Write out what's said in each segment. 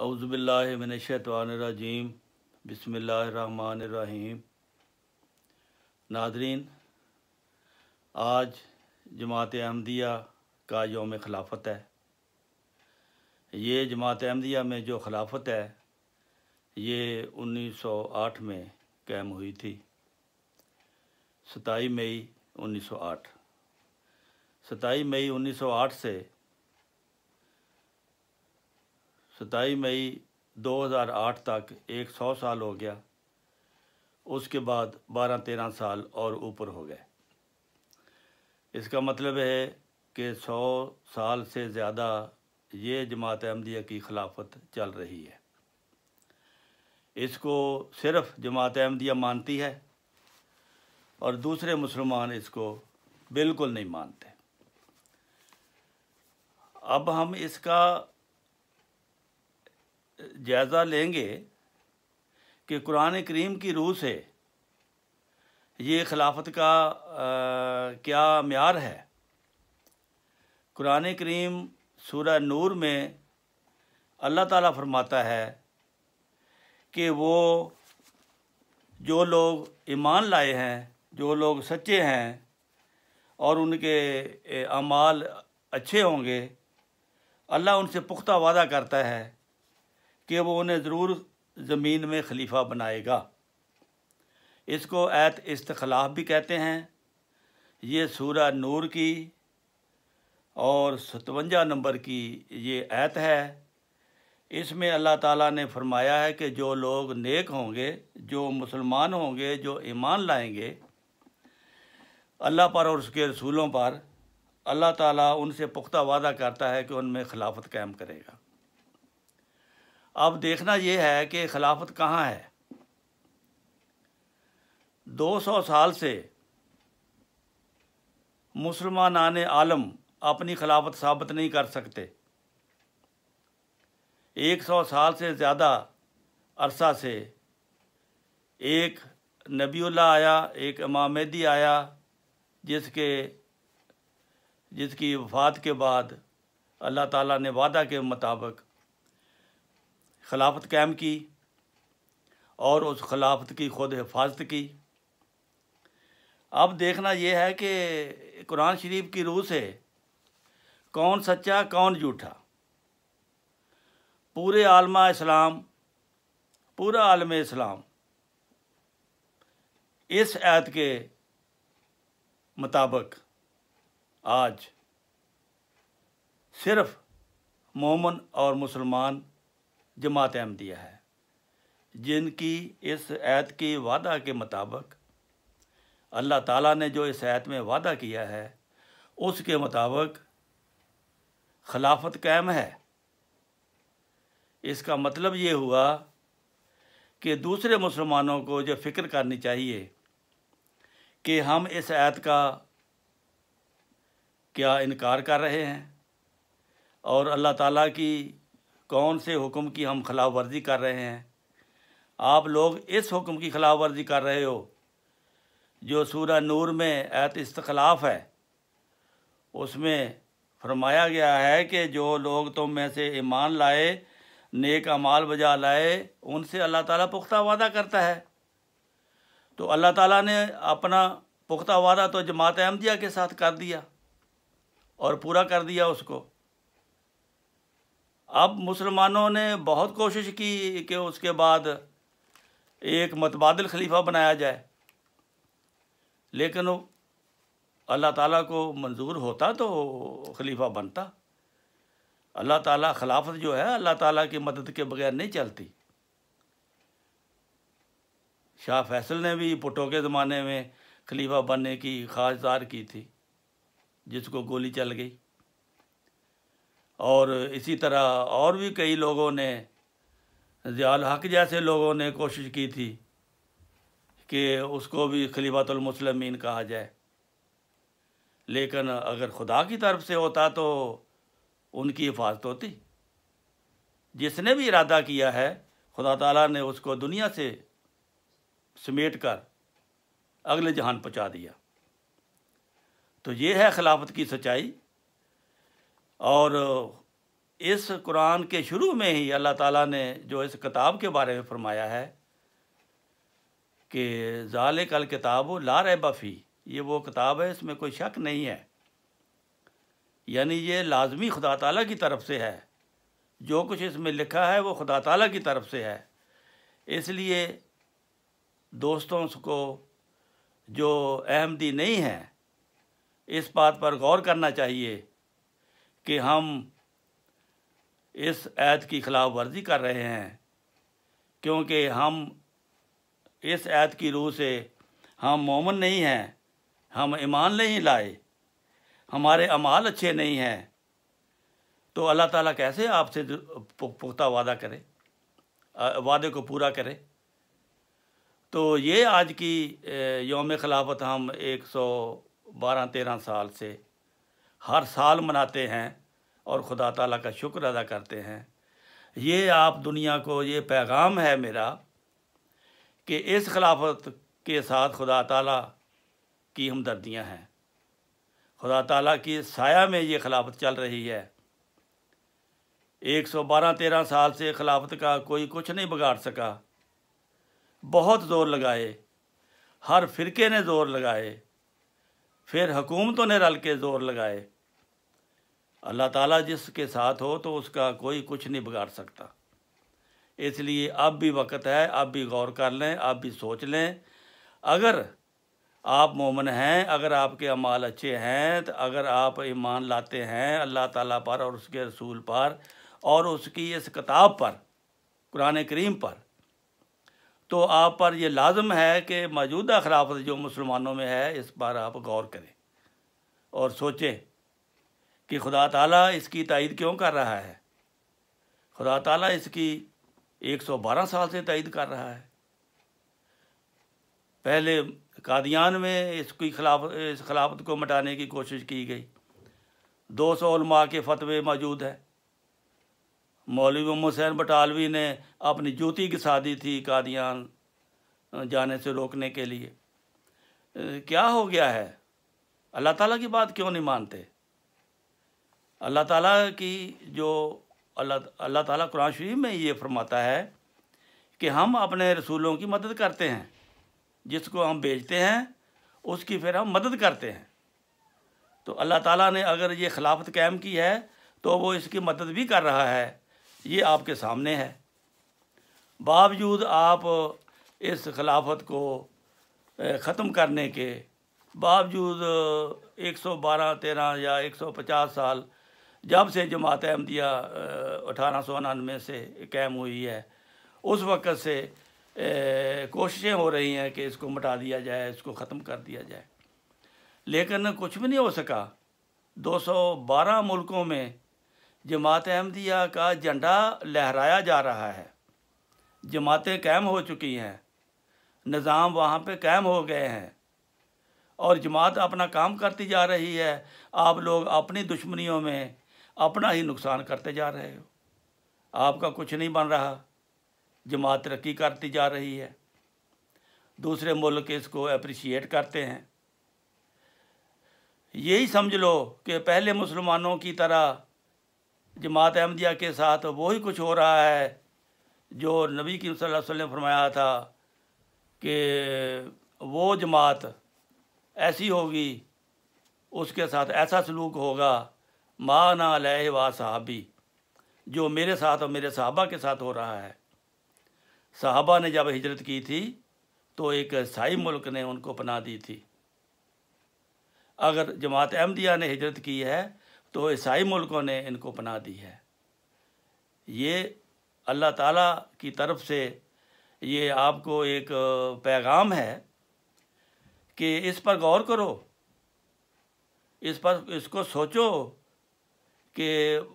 अवज़बिल्लाशतवानरजीम बसमीम नादरीन आज जमात अहमदिया का योम खिलाफत है ये जमात अहमदिया में जो खिलाफत है ये 1908 में कैम हुई थी सताई मई 1908 सताई मई 1908 से सताई मई 2008 तक एक सौ साल हो गया उसके बाद 12-13 साल और ऊपर हो गए इसका मतलब है कि सौ साल से ज़्यादा ये जमात अहमदिया की खिलाफत चल रही है इसको सिर्फ जमात अहमदिया मानती है और दूसरे मुसलमान इसको बिल्कुल नहीं मानते अब हम इसका जायज़ा लेंगे कि कुरान करीम की रूह से ये खिलाफत का आ, क्या मैार है कुरान करीम सूरह नूर में अल्लाह ताला फरमाता है कि वो जो लोग ईमान लाए हैं जो लोग सच्चे हैं और उनके अमाल अच्छे होंगे अल्लाह उनसे पुख्ता वादा करता है कि वो उन्हें ज़रूर ज़मीन में खलीफा बनाएगा इसको ऐत इस्तखलाफ भी कहते हैं ये सूरा नूर की और सतवंजा नंबर की ये ऐत है इसमें अल्लाह ताला ने फरमाया है कि जो लोग नेक होंगे जो मुसलमान होंगे जो ईमान लाएंगे अल्लाह पर और उसके रसूलों पर अल्लाह ताला उनसे पुख्ता वादा करता है कि उनमें खिलाफत कायम करेगा अब देखना यह है कि खिलाफत कहाँ है 200 साल से मुसलमान आलम अपनी खिलाफत साबित नहीं कर सकते 100 साल से ज़्यादा अरसा से एक नबीला आया एक इमाम आया जिसके जिसकी वफात के बाद अल्लाह ताला ने वादा के मुताबिक खिलाफत कैम की और उस खिलाफत की खुद हिफाजत की अब देखना यह है कि कुरान शरीफ की रूह से कौन सच्चा कौन झूठा पूरे आलमा इस्लाम पूरा आलम इस्लाम इस ऐत के मुताबिक आज सिर्फ मोमन और मुसलमान जमात अहमदिया है जिनकी इस ऐत के वादा के मुताबिक अल्लाह ताला ने जो इस ऐत में वादा किया है उसके मुताबिक खिलाफत कायम है इसका मतलब ये हुआ कि दूसरे मुसलमानों को जो फ़िक्र करनी चाहिए कि हम इस ऐत का क्या इनकार कर रहे हैं और अल्लाह ताला की कौन से हुक्म की हम खिलाफ वर्जी कर रहे हैं आप लोग इस हुक्म की खिलाफ वर्जी कर रहे हो जो सूरह नूर में एत इस्तखलाफ है उसमें फरमाया गया है कि जो लोग तुम में से ईमान लाए नेक अमाल बजा लाए उनसे अल्लाह ताला पुख्ता वादा करता है तो अल्लाह ताला ने अपना पुख्ता वादा तो जमात अहमदिया के साथ कर दिया और पूरा कर दिया उसको अब मुसलमानों ने बहुत कोशिश की कि उसके बाद एक मतबादल खलीफा बनाया जाए लेकिन अल्लाह ताला को मंजूर होता तो खलीफा बनता अल्लाह ताला खिलाफत जो है अल्लाह ताला की मदद के बगैर नहीं चलती शाह फैसल ने भी पुटो के ज़माने में खलीफा बनने की खास की थी जिसको गोली चल गई और इसी तरह और भी कई लोगों ने जियाल हक जैसे लोगों ने कोशिश की थी कि उसको भी खलीफतमसलमिन कहा जाए लेकिन अगर खुदा की तरफ से होता तो उनकी हिफाजत होती जिसने भी इरादा किया है खुदा ताला ने उसको दुनिया से समेट कर अगले जहान पहुँचा दिया तो ये है खिलाफत की सच्चाई और इस कुरान के शुरू में ही अल्लाह ताला ने जो इस किताब के बारे में फरमाया है कि ज़ाल कल किताब हो ला बफी ये वो किताब है इसमें कोई शक नहीं है यानी ये लाजमी खुदा ताला की तरफ से है जो कुछ इसमें लिखा है वो खुदा ताला की तरफ से है इसलिए दोस्तों को जो अहमदी नहीं है इस बात पर गौर करना चाहिए कि हम इस ऐत की खिलाफ वर्जी कर रहे हैं क्योंकि हम इस ऐत की रूह से हम मोमन नहीं हैं हम ईमान नहीं लाए हमारे अमाल अच्छे नहीं हैं तो अल्लाह ताला कैसे आपसे पुख्ता वादा करे वादे को पूरा करे तो ये आज की योम खिलाफत हम एक सौ बारह तेरह साल से हर साल मनाते हैं और खुदा ताला का शुक्र अदा करते हैं ये आप दुनिया को ये पैगाम है मेरा कि इस खिलाफत के साथ खुदा ताला की हमदर्दियाँ हैं खुदा ताला की साया में ये खिलाफत चल रही है एक सौ बारह तेरह साल से खिलाफत का कोई कुछ नहीं बिगाड़ सका बहुत ज़ोर लगाए हर फिरके ने ज़ोर लगाए फिर हुकूमतों ने रल के ज़ोर लगाए अल्लाह ताला जिसके साथ हो तो उसका कोई कुछ नहीं बिगाड़ सकता इसलिए अब भी वक्त है अब भी गौर कर लें अब भी सोच लें अगर आप मोमन हैं अगर आपके अमाल अच्छे हैं तो अगर आप ईमान लाते हैं अल्लाह ताला पर और उसके रसूल पर और उसकी इस किताब पर कुरान करीम पर तो आप पर यह लाजम है कि मौजूदा खिलाफत जो मुसलमानों में है इस पर आप गौर करें और सोचें कि खुदा ताला इसकी तइद क्यों कर रहा है खुदा ताला इसकी 112 साल से तइद कर रहा है पहले कादियान में इसकी खिलाफ इस खिलाफत को मिटाने की कोशिश की गई दो सौ के फतवे मौजूद हैं मौलवी हुसैन बटालवी ने अपनी जूती घिसा दी थी कादियान जाने से रोकने के लिए क्या हो गया है अल्लाह ताला की बात क्यों नहीं मानते अल्लाह ताला की जो अल्लाह अल्लाह ताला कुरान शरीफ में ये फरमाता है कि हम अपने रसूलों की मदद करते हैं जिसको हम भेजते हैं उसकी फिर हम मदद करते हैं तो अल्लाह ताला ने अगर ये खिलाफत कायम की है तो वो इसकी मदद भी कर रहा है ये आपके सामने है बावजूद आप इस खिलाफत को ख़त्म करने के बावजूद 112 13 या 150 साल जब से जमात अहमदिया अठारह सौ उनानवे से कैम हुई है उस वक़्त से कोशिशें हो रही हैं कि इसको मिटा दिया जाए इसको ख़त्म कर दिया जाए लेकिन कुछ भी नहीं हो सका 212 मुल्कों में जमात अहमदिया का झंडा लहराया जा रहा है जमातें कैम हो चुकी हैं निज़ाम वहाँ पे कैम हो गए हैं और जमात अपना काम करती जा रही है आप लोग अपनी दुश्मनियों में अपना ही नुकसान करते जा रहे हो आपका कुछ नहीं बन रहा जमात तरक्की करती जा रही है दूसरे मुल्क इसको अप्रिशिएट करते हैं यही समझ लो कि पहले मुसलमानों की तरह जमात अहमदिया के साथ वही कुछ हो रहा है जो नबी की ने फरमाया था कि वो जमात ऐसी होगी उसके साथ ऐसा सलूक होगा ना लह वाह साहबी जो मेरे साथ और मेरे साहबा के साथ हो रहा है साहबा ने जब हिजरत की थी तो एक ईसाई मुल्क ने उनको अपना दी थी अगर जमात अहमदिया ने हिजरत की है तो ईसाई मुल्कों ने इनको अपना दी है ये अल्लाह ताला की तरफ से ये आपको एक पैगाम है कि इस पर गौर करो इस पर इसको सोचो कि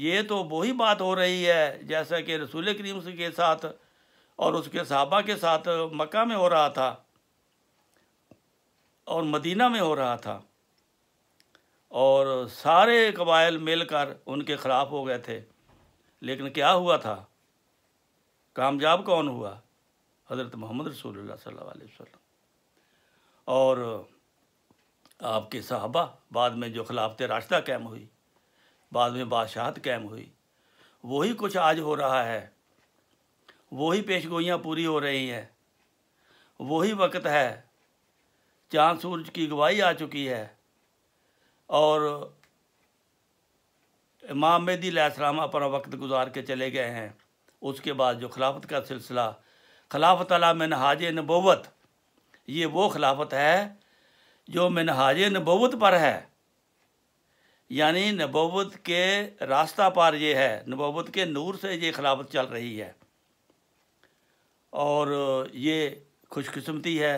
ये तो वही बात हो रही है जैसा कि रसूल करीम के साथ और उसके सहाबा के साथ मक्का में हो रहा था और मदीना में हो रहा था और सारे कबाइल मिलकर उनके ख़िलाफ़ हो गए थे लेकिन क्या हुआ था कामयाब कौन हुआ हज़रत मोहम्मद रसूलुल्लाह सल्लल्लाहु अलैहि वसल्लम और आपके सहाबा बाद में जो खिलाफत रास्ता कैम हुई बाद में बादशाहत कैम हुई वही कुछ आज हो रहा है वही पेशगोइयाँ पूरी हो रही हैं वही वक्त है चांद सूरज की गवाही आ चुकी है और इमाम मेदी सलाम अपना वक्त गुजार के चले गए हैं उसके बाद जो खिलाफत का सिलसिला खिलाफत अला नहाज नबोवत ये वो खिलाफत है जो नहाज नबोवत पर है यानी नबोवत के रास्ता पार ये है नबोवत के नूर से ये खिलाफत चल रही है और ये खुशकस्मती है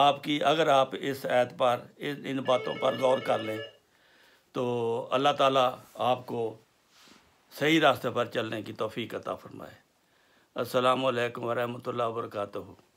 आपकी अगर आप इस ऐत पर इन इन बातों पर गौर कर लें तो अल्लाह ताला आपको सही रास्ते पर चलने की तोफ़ी अता फ़रमाए असलकम वरहमल वर्का